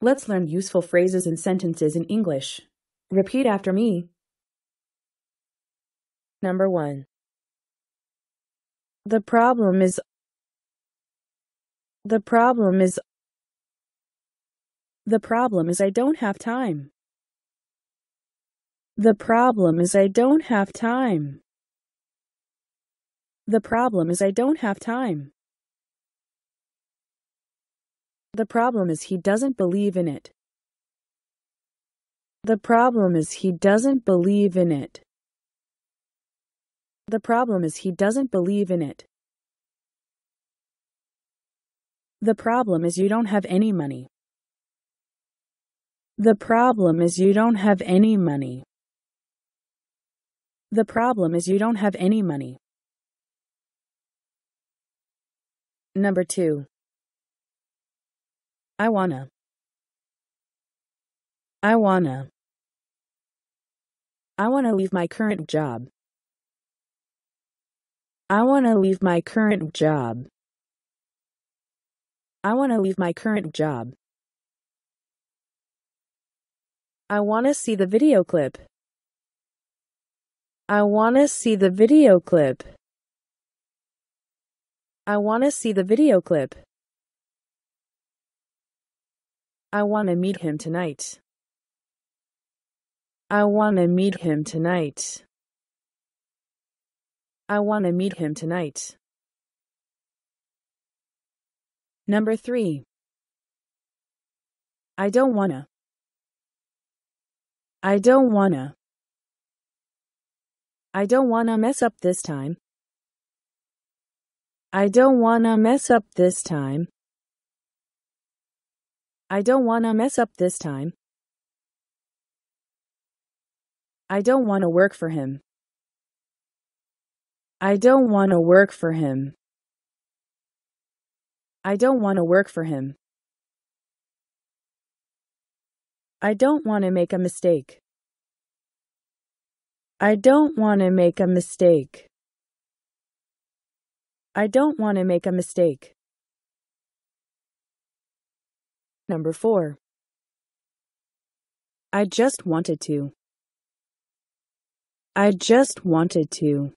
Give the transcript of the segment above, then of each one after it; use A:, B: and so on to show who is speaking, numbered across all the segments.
A: Let's learn useful phrases and sentences in English. Repeat after me. Number 1. The problem is The problem is The problem is I don't have time. The problem is I don't have time. The problem is I don't have time. The problem is he doesn't believe in it. The problem is he doesn't believe in it. The problem is he doesn't believe in it. The problem is you don't have any money. The problem is you don't have any money. The problem is you don't have any money. Number 2. I wanna. I wanna. I wanna leave my current job. I wanna leave my current job. I wanna leave my current job. I wanna see the video clip. I wanna see the video clip. I wanna see the video clip. I wanna meet him tonight. I wanna meet him tonight. I wanna meet him tonight. Number 3. I don't wanna. I don't wanna. I don't wanna mess up this time. I don't wanna mess up this time. I don't wanna mess up this time. I don't wanna work for him. I don't wanna work for him. I don't wanna work for him. I don't wanna make a mistake. I don't wanna make a mistake. I don't wanna make a mistake. Number 4. I just wanted to. I just wanted to.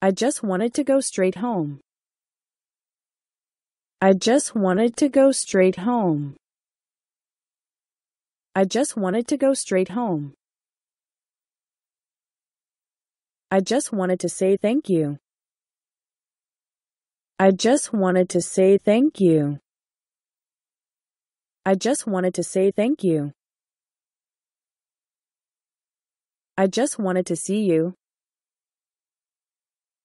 A: I just wanted to go straight home. I just wanted to go straight home. I just wanted to go straight home. I just wanted to say thank you. I just wanted to say thank you. I just wanted to say thank you. I just wanted to see you.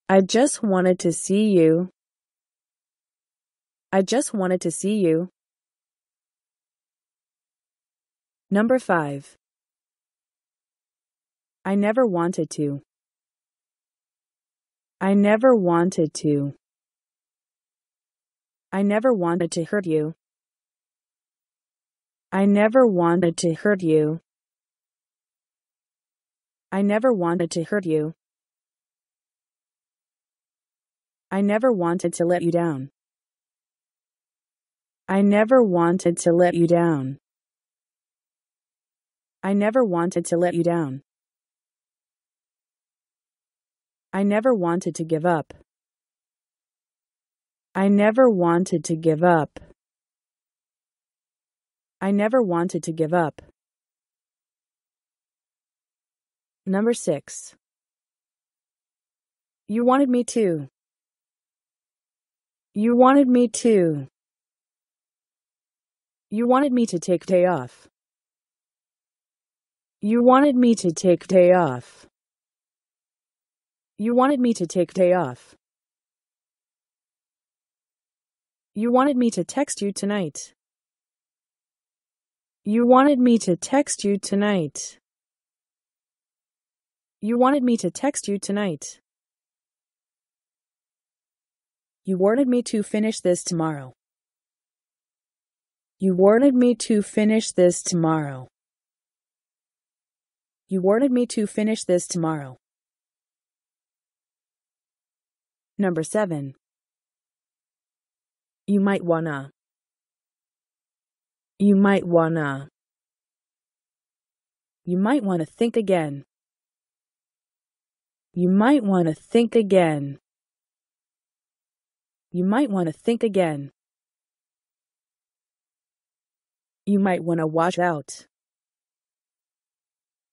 A: I just wanted to see you. I just wanted to see you. Number 5. I never wanted to. I never wanted to. I never wanted to hurt you. I never wanted to hurt you. I never wanted to hurt you. I never wanted to let you down. I never wanted to let you down. I never wanted to let you down. I never wanted to give up. I never wanted to give up. I never wanted to give up. Number 6. You wanted me to. You wanted me to. You wanted me to take day off. You wanted me to take day off. You wanted me to take day off. You wanted me to text you tonight. You wanted me to text you tonight. You wanted me to text you tonight. You wanted me to finish this tomorrow. You wanted me to finish this tomorrow. You wanted me to finish this tomorrow. Number 7. You might wanna. You might wanna. You might wanna think again. You might wanna think again. You might wanna think again. You might wanna watch out.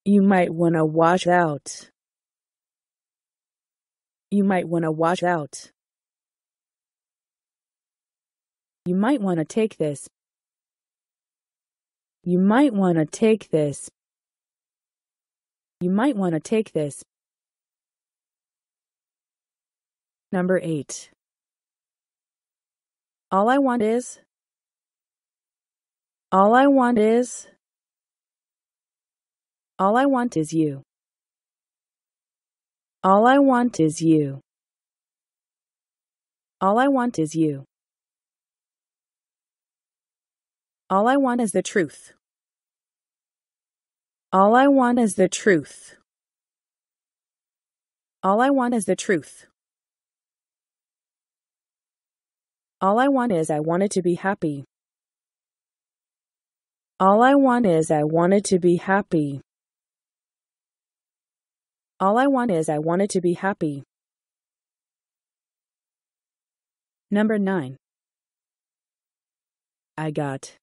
A: You might wanna watch out. You might wanna watch out. You might wanna take this you might want to take this. You might want to take this. Number 8. All I want is. All I want is. All I want is you. All I want is you. All I want is you. All I want is the truth. All I want is the truth. All I want is the truth. All I want is I wanted to be happy. All I want is I wanted to be happy. All I want is I wanted to be happy. Number 9. I got.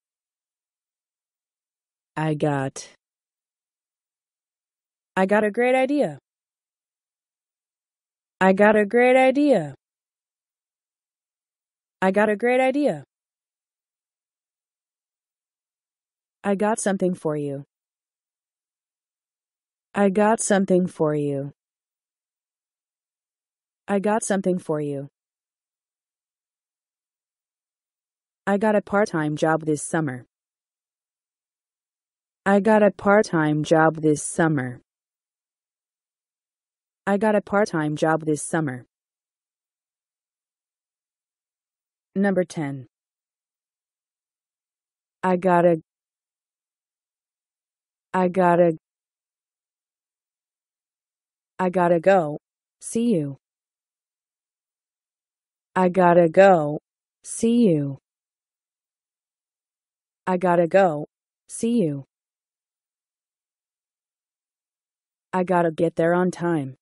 A: I got I got a great idea. I got a great idea. I got a great idea. I got something for you. I got something for you. I got something for you. I got a part time job this summer. I got a part-time job this summer. I got a part-time job this summer. Number 10. I got a I gotta I gotta go. See you. I gotta go. See you. I gotta go. See you. I gotta get there on time.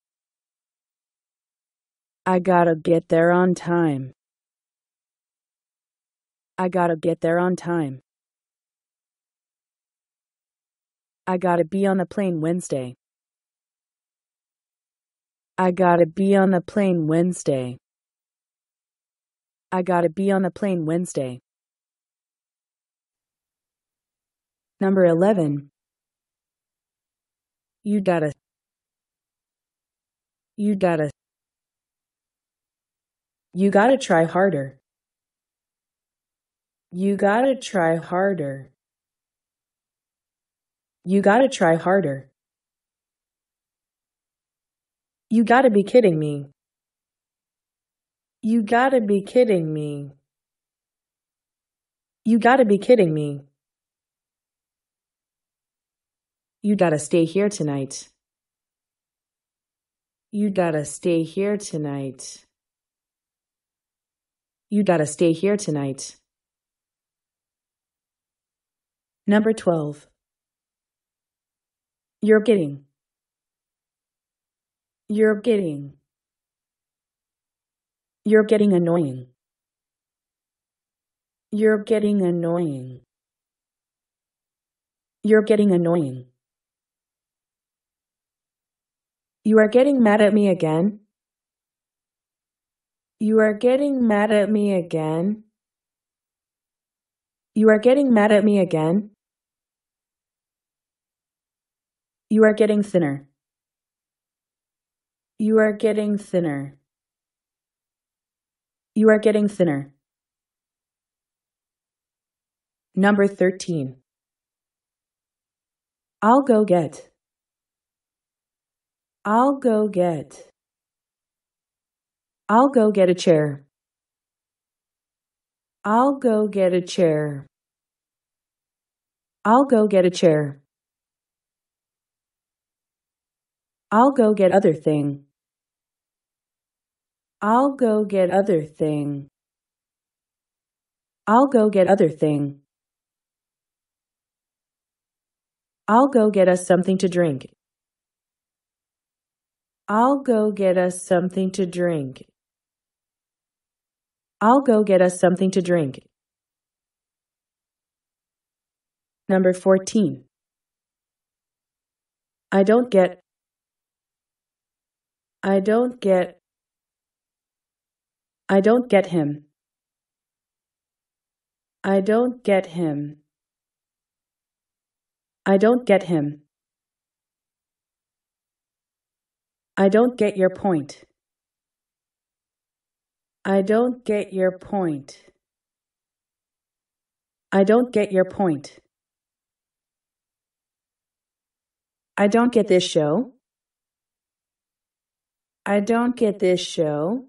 A: I gotta get there on time. I gotta get there on time. I gotta be on the plane Wednesday. I gotta be on the plane Wednesday. I gotta be on the plane Wednesday. Number 11. You gotta you gotta. You gotta try harder. You gotta try harder. You gotta try harder. You gotta be kidding me. You gotta be kidding me. You gotta be kidding me. You gotta stay here tonight. You gotta stay here tonight. You gotta stay here tonight. Number 12. You're getting. You're getting. You're getting annoying. You're getting annoying. You're getting annoying. You are getting mad at me again. You are getting mad at me again. You are getting mad at me again. You are getting thinner. You are getting thinner. You are getting thinner. Number 13. I'll go get. I'll go get. I'll go get a chair. I'll go get a chair. I'll go get a chair. I'll go get other thing. I'll go get other thing. I'll go get other thing. I'll go get us something to drink. I'll go get us something to drink. I'll go get us something to drink. Number 14. I don't get. I don't get. I don't get him. I don't get him. I don't get him. I don't get your point. I don't get your point. I don't get your point. I don't get this show. I don't get this show.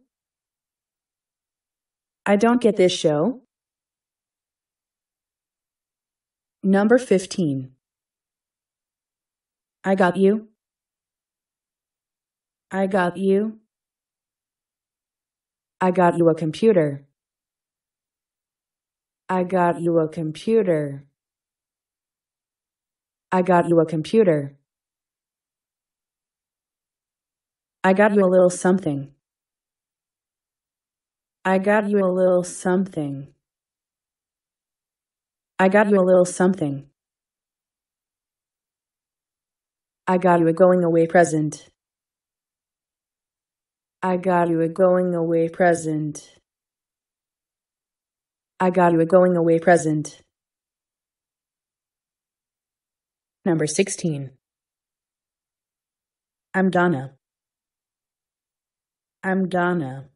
A: I don't get this show. Number 15. I got you. I got you. I got you a computer. I got you a computer. I got you a computer. I got you a little something. I got you a little something. I got you a little something. I got you a going away present. I got you a going away present. I got you a going away present. Number 16. I'm Donna. I'm Donna.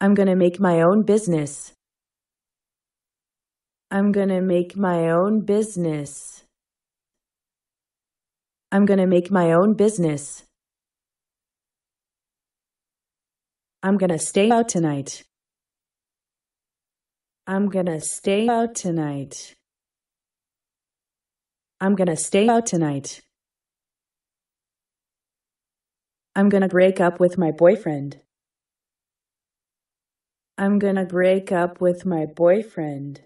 A: I'm gonna make my own business. I'm gonna make my own business. I'm gonna make my own business. I'm gonna stay out tonight. I'm gonna stay out tonight. I'm gonna stay out tonight. I'm gonna break up with my boyfriend. I'm gonna break up with my boyfriend.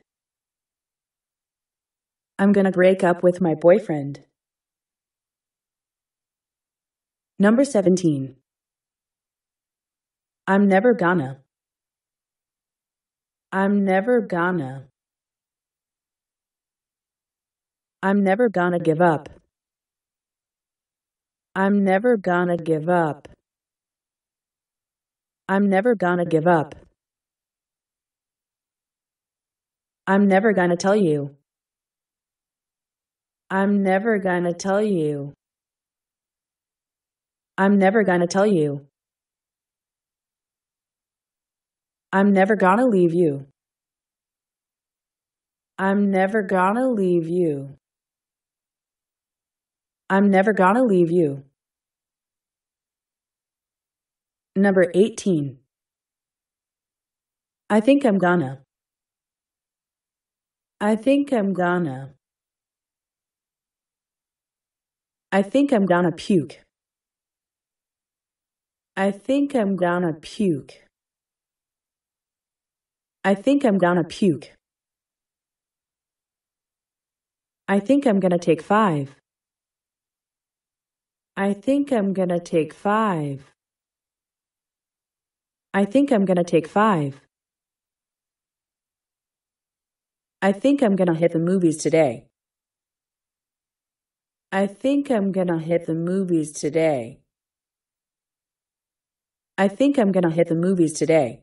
A: I'm gonna break up with my boyfriend. Number 17. I'm never gonna. I'm never gonna. I'm never gonna give up. I'm never gonna give up. I'm never gonna give up. I'm never gonna tell you. I'm never gonna tell you. I'm never gonna tell you. I'm never gonna leave you. I'm never gonna leave you. I'm never gonna leave you. Number 18. I think I'm gonna. I think I'm gonna. I think I'm gonna puke. I think I'm gonna puke. I think I'm gonna puke. I think I'm gonna take five. I think I'm gonna take five. I think I'm gonna take five. I think I'm gonna hit the movies today. I think I'm gonna hit the movies today. I think I'm gonna hit the movies today.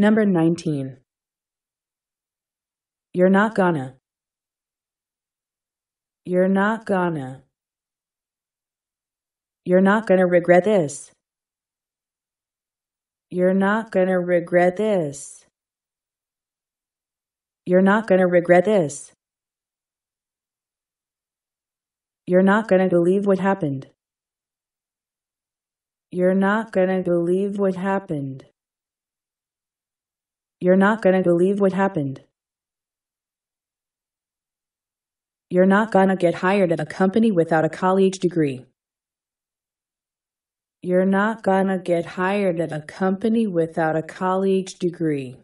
A: Number 19. You're not gonna. You're not gonna. You're not gonna regret this. You're not gonna regret this. You're not gonna regret this. You're not gonna believe what happened. You're not gonna believe what happened. You're not gonna believe what happened. You're not gonna get hired at a company without a college degree. You're not gonna get hired at a company without a college degree.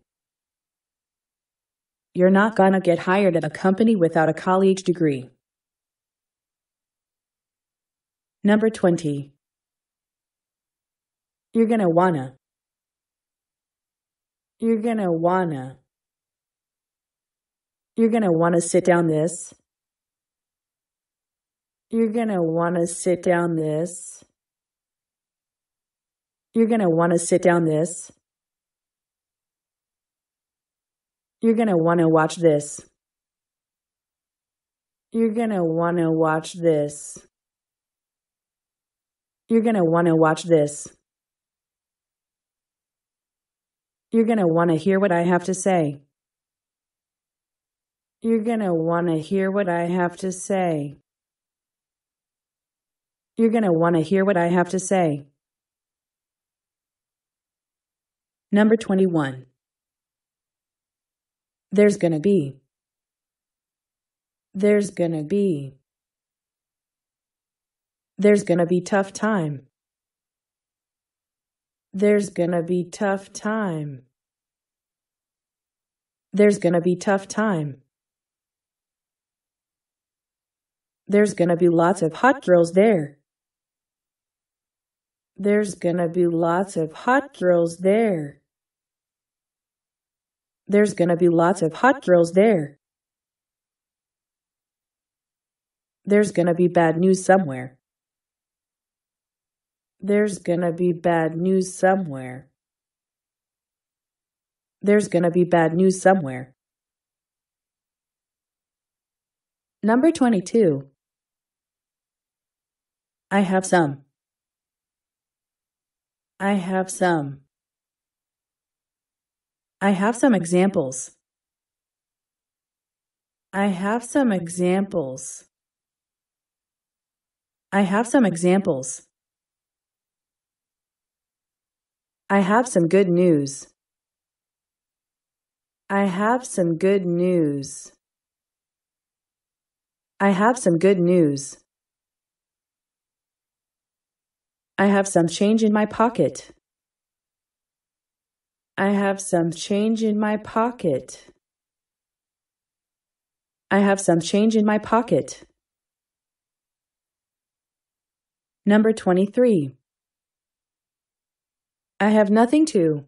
A: You're not gonna get hired at a company without a college degree. Number 20. You're gonna wanna. You're going to wanna. You're going to wanna sit down this. You're going to wanna sit down this. You're going to wanna sit down this. You're going to wanna watch this. You're going to wanna watch this. You're going to wanna watch this. You're going to want to hear what I have to say. You're going to want to hear what I have to say. You're going to want to hear what I have to say. Number 21. There's going to be. There's going to be. There's going to be tough time. There's going to be tough time. There's gonna be tough time. There's gonna be lots of hot girls there. There's gonna be lots of hot girls there. There's gonna be lots of hot girls there. There's gonna be bad news somewhere. There's gonna be bad news somewhere. There's gonna be bad news somewhere. Number 22. I have some. I have some. I have some examples. I have some examples. I have some examples. I have some good news. I have some good news. I have some good news. I have some change in my pocket. I have some change in my pocket. I have some change in my pocket. Number 23. I have nothing to.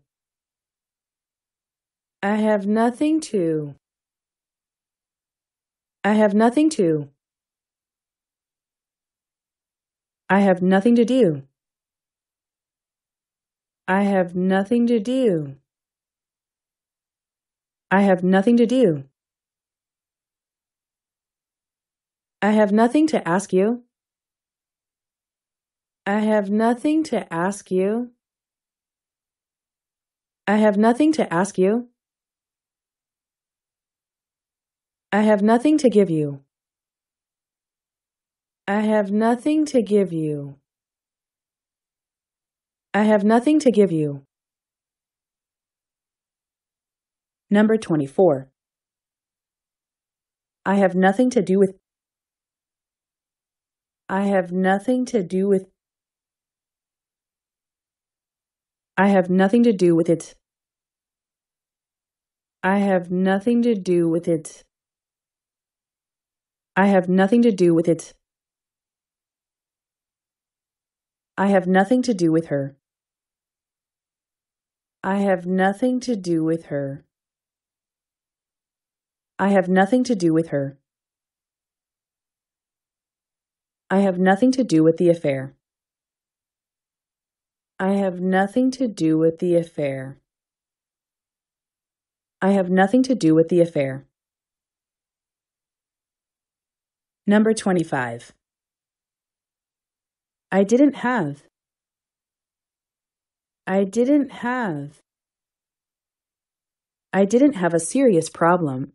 A: I have nothing to. I have nothing to. I have nothing to do. I have nothing to do. I have nothing to do. I have nothing to ask you. I have nothing to ask you. I have nothing to ask you. I have nothing to give you. I have nothing to give you. I have nothing to give you. Number 24. I have nothing to do with. I have nothing to do with. I have nothing to do with it. I have nothing to do with it. I have nothing to do with it. I have nothing to do with her. I have nothing to do with her. I have nothing to do with her. I have nothing to do with the affair. I have nothing to do with the affair. I have nothing to do with the affair. Number 25. I didn't have. I didn't have. I didn't have a serious problem.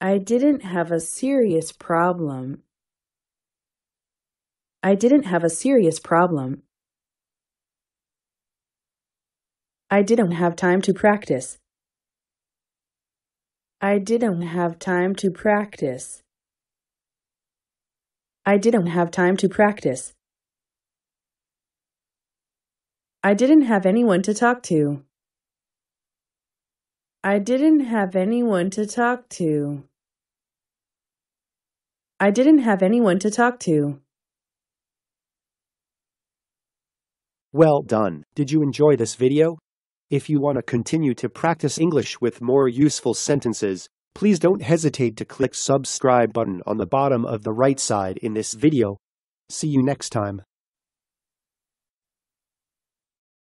A: I didn't have a serious problem. I didn't have a serious problem. I didn't have time to practice. I didn't have time to practice. I didn't have time to practice. I didn't have anyone to talk to. I didn't have anyone to talk to. I didn't have anyone to talk to. Well done. Did you enjoy this video? If you want to continue to practice English with more useful sentences, please don't hesitate to click subscribe button on the bottom of the right side in this video. See you next time.